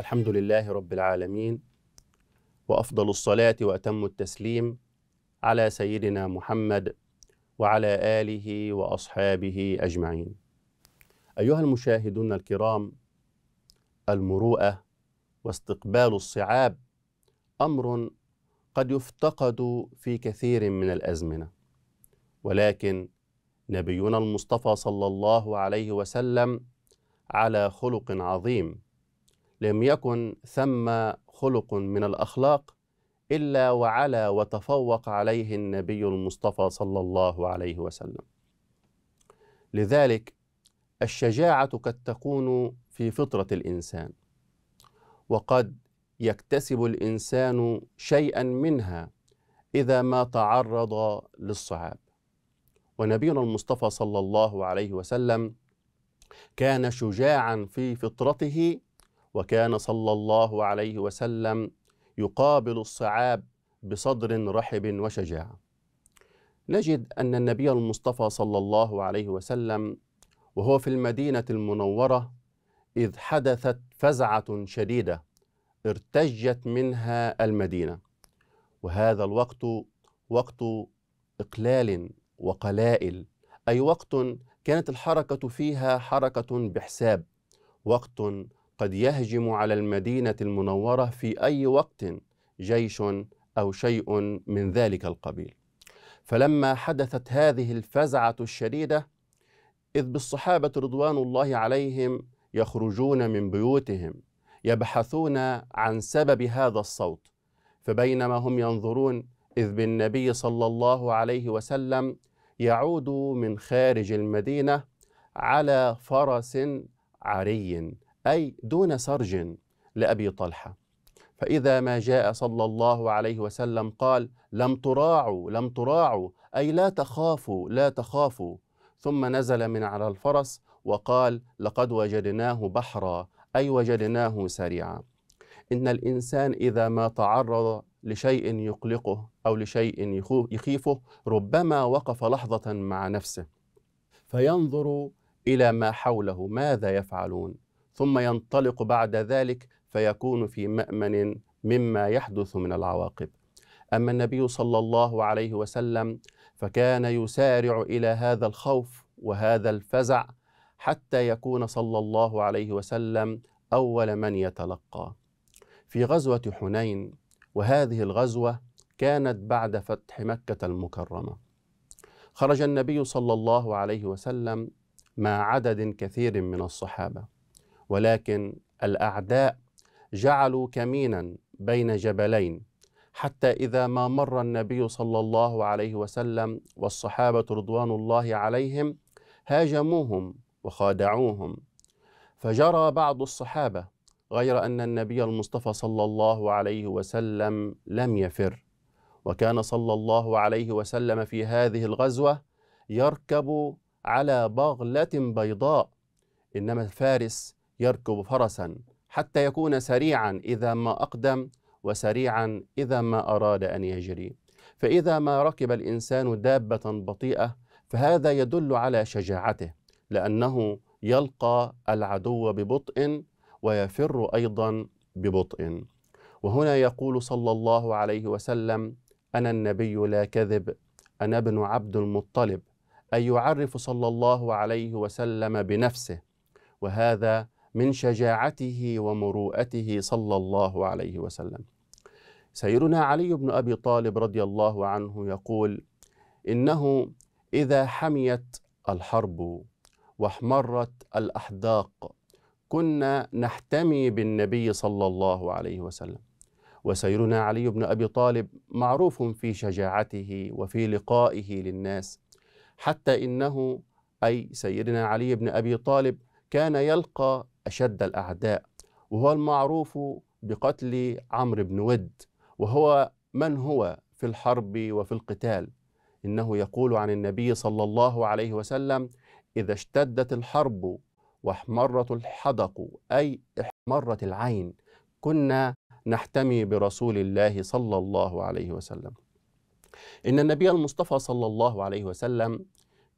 الحمد لله رب العالمين وافضل الصلاه واتم التسليم على سيدنا محمد وعلى اله واصحابه اجمعين ايها المشاهدون الكرام المروءه واستقبال الصعاب امر قد يفتقد في كثير من الازمنه ولكن نبينا المصطفى صلى الله عليه وسلم على خلق عظيم لم يكن ثم خلق من الاخلاق الا وعلا وتفوق عليه النبي المصطفى صلى الله عليه وسلم لذلك الشجاعه قد تكون في فطره الانسان وقد يكتسب الانسان شيئا منها اذا ما تعرض للصعاب ونبينا المصطفى صلى الله عليه وسلم كان شجاعا في فطرته وكان صلى الله عليه وسلم يقابل الصعاب بصدر رحب وشجاعه نجد ان النبي المصطفى صلى الله عليه وسلم وهو في المدينه المنوره اذ حدثت فزعه شديده ارتجت منها المدينه وهذا الوقت وقت اقلال وقلائل اي وقت كانت الحركه فيها حركه بحساب وقت قد يهجم على المدينة المنورة في أي وقت جيش أو شيء من ذلك القبيل فلما حدثت هذه الفزعة الشديدة إذ بالصحابة رضوان الله عليهم يخرجون من بيوتهم يبحثون عن سبب هذا الصوت فبينما هم ينظرون إذ بالنبي صلى الله عليه وسلم يعود من خارج المدينة على فرس عري أي دون سرج لأبي طلحة فإذا ما جاء صلى الله عليه وسلم قال لم تراعوا لم تراعوا أي لا تخافوا لا تخافوا ثم نزل من على الفرس وقال لقد وجدناه بحرا أي وجدناه سريعا إن الإنسان إذا ما تعرض لشيء يقلقه أو لشيء يخيفه ربما وقف لحظة مع نفسه فينظر إلى ما حوله ماذا يفعلون ثم ينطلق بعد ذلك فيكون في مامن مما يحدث من العواقب اما النبي صلى الله عليه وسلم فكان يسارع الى هذا الخوف وهذا الفزع حتى يكون صلى الله عليه وسلم اول من يتلقى في غزوه حنين وهذه الغزوه كانت بعد فتح مكه المكرمه خرج النبي صلى الله عليه وسلم مع عدد كثير من الصحابه ولكن الاعداء جعلوا كمينا بين جبلين حتى اذا ما مر النبي صلى الله عليه وسلم والصحابه رضوان الله عليهم هاجموهم وخادعوهم فجرى بعض الصحابه غير ان النبي المصطفى صلى الله عليه وسلم لم يفر وكان صلى الله عليه وسلم في هذه الغزوه يركب على بغله بيضاء انما الفارس يركب فرسا حتى يكون سريعا إذا ما أقدم وسريعا إذا ما أراد أن يجري فإذا ما ركب الإنسان دابة بطيئة فهذا يدل على شجاعته لأنه يلقى العدو ببطء ويفر أيضا ببطء وهنا يقول صلى الله عليه وسلم أنا النبي لا كذب أنا ابن عبد المطلب أي يعرف صلى الله عليه وسلم بنفسه وهذا من شجاعته ومروءته صلى الله عليه وسلم سيرنا علي بن ابي طالب رضي الله عنه يقول انه اذا حميت الحرب واحمرت الاحداق كنا نحتمي بالنبي صلى الله عليه وسلم وسيرنا علي بن ابي طالب معروف في شجاعته وفي لقائه للناس حتى انه اي سيرنا علي بن ابي طالب كان يلقى أشد الأعداء وهو المعروف بقتل عمرو بن ود وهو من هو في الحرب وفي القتال إنه يقول عن النبي صلى الله عليه وسلم إذا اشتدت الحرب واحمرت الحدق أي احمرت العين كنا نحتمي برسول الله صلى الله عليه وسلم إن النبي المصطفى صلى الله عليه وسلم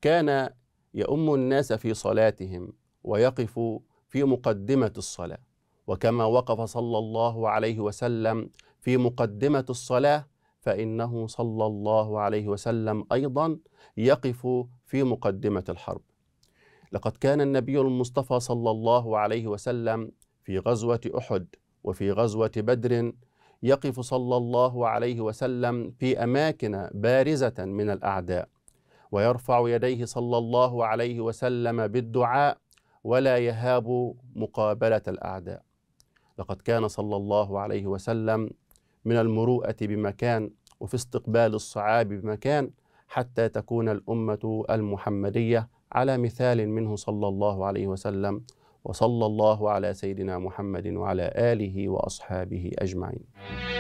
كان يؤم الناس في صلاتهم ويقف في مقدمة الصلاة وكما وقف صلى الله عليه وسلم في مقدمة الصلاة فإنه صلى الله عليه وسلم أيضا يقف في مقدمة الحرب لقد كان النبي المصطفى صلى الله عليه وسلم في غزوة أحد وفي غزوة بدر يقف صلى الله عليه وسلم في أماكن بارزة من الأعداء ويرفع يديه صلى الله عليه وسلم بالدعاء ولا يهاب مقابله الاعداء لقد كان صلى الله عليه وسلم من المروءه بمكان وفي استقبال الصعاب بمكان حتى تكون الامه المحمديه على مثال منه صلى الله عليه وسلم وصلى الله على سيدنا محمد وعلى اله واصحابه اجمعين